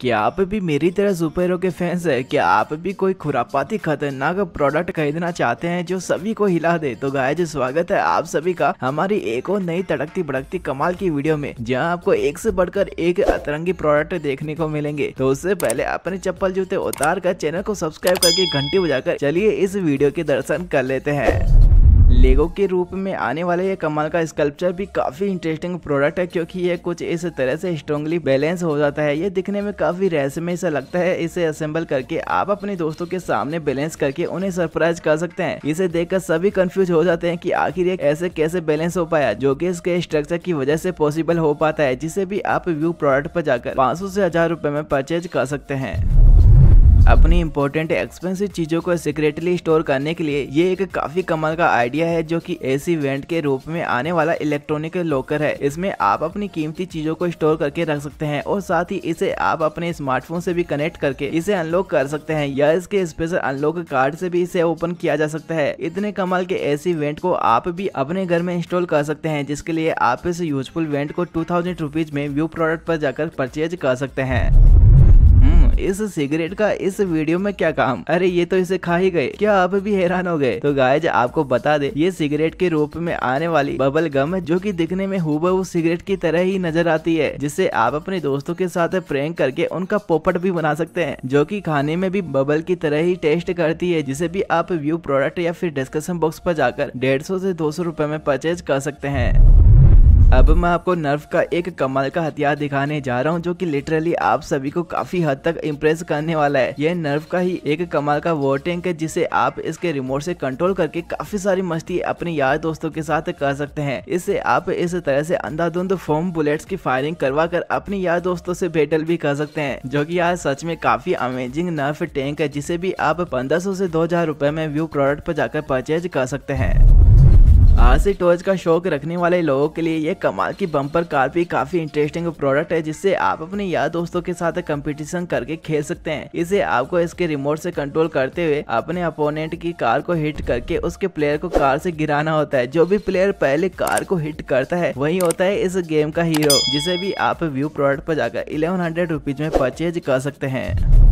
क्या आप भी मेरी तरह सुपर हीरो के फैंस हैं क्या आप भी कोई खुरापाती खतरनाक प्रोडक्ट खरीदना चाहते हैं जो सभी को हिला दे तो गाय जो स्वागत है आप सभी का हमारी एक और नई तड़कती भड़कती कमाल की वीडियो में जहां आपको एक से बढ़कर एक अतरंगी प्रोडक्ट देखने को मिलेंगे तो उससे पहले अपने चप्पल जूते उतार कर चैनल को सब्सक्राइब करके घंटी बजा चलिए इस वीडियो के दर्शन कर लेते हैं लेगो के रूप में आने वाले ये कमल का स्कल्पचर भी काफ़ी इंटरेस्टिंग प्रोडक्ट है क्योंकि ये कुछ इस तरह से स्ट्रॉन्गली बैलेंस हो जाता है ये दिखने में काफ़ी रहस्यमय सा लगता है इसे असेंबल करके आप अपने दोस्तों के सामने बैलेंस करके उन्हें सरप्राइज कर सकते हैं इसे देखकर सभी कंफ्यूज हो जाते हैं की आखिर ये ऐसे कैसे बैलेंस हो पाया जो की इसके स्ट्रक्चर की वजह से पॉसिबल हो पाता है जिसे भी आप व्यू प्रोडक्ट पर जाकर पाँच सौ से हजार रुपए में परचेज कर सकते हैं अपनी इम्पोर्टेंट एक्सपेंसिव चीज़ों को सीक्रेटली स्टोर करने के लिए ये एक काफ़ी कमाल का आइडिया है जो कि एसी वेंट के रूप में आने वाला इलेक्ट्रॉनिक लॉकर है इसमें आप अपनी कीमती चीज़ों को स्टोर करके रख सकते हैं और साथ ही इसे आप अपने स्मार्टफोन से भी कनेक्ट करके इसे अनलॉक कर सकते हैं या इसके स्पेशल अनलॉक कार्ड से भी इसे ओपन किया जा सकता है इतने कमाल के एसी वेंट को आप भी अपने घर में इंस्टॉल कर सकते हैं जिसके लिए आप इस यूजफुल वेंट को टू थाउजेंड में व्यू प्रोडक्ट पर जाकर परचेज कर सकते हैं इस सिगरेट का इस वीडियो में क्या काम अरे ये तो इसे खा ही गए क्या आप भी हैरान हो गए तो गाय आपको बता दे ये सिगरेट के रूप में आने वाली बबल गम जो की दिखने में हु सिगरेट की तरह ही नजर आती है जिसे आप अपने दोस्तों के साथ प्रैंक करके उनका पोपट भी बना सकते हैं जो की खाने में भी बबल की तरह ही टेस्ट करती है जिसे भी आप व्यू प्रोडक्ट या फिर डिस्कशन बॉक्स पर जाकर डेढ़ सौ से दो सौ रुपए में परचेज कर सकते हैं अब मैं आपको नर्व का एक कमाल का हथियार दिखाने जा रहा हूँ जो कि लिटरली आप सभी को काफी हद तक इम्प्रेस करने वाला है यह नर्व का ही एक कमाल का वॉर टैंक है जिसे आप इसके रिमोट से कंट्रोल करके काफी सारी मस्ती अपने यार दोस्तों के साथ कर सकते हैं इससे आप इस तरह से अंधाधुंध फोम बुलेट्स की फायरिंग करवा कर अपने यार दोस्तों से बेटल भी कर सकते हैं जो की यार सच में काफी अमेजिंग नर्व टैंक है जिसे भी आप पंद्रह से दो हजार में व्यू प्रोडक्ट पर जाकर परचेज कर सकते हैं आज से टॉयज का शौक रखने वाले लोगों के लिए ये कमाल की बम्पर कार भी काफी इंटरेस्टिंग प्रोडक्ट है जिससे आप अपने यार दोस्तों के साथ कंपटीशन करके खेल सकते हैं इसे आपको इसके रिमोट से कंट्रोल करते हुए अपने अपोनेंट की कार को हिट करके उसके प्लेयर को कार से गिराना होता है जो भी प्लेयर पहले कार को हिट करता है वही होता है इस गेम का हीरो जिसे भी आप व्यू प्रोडक्ट पर जाकर इलेवन हंड्रेड में परचेज कर सकते हैं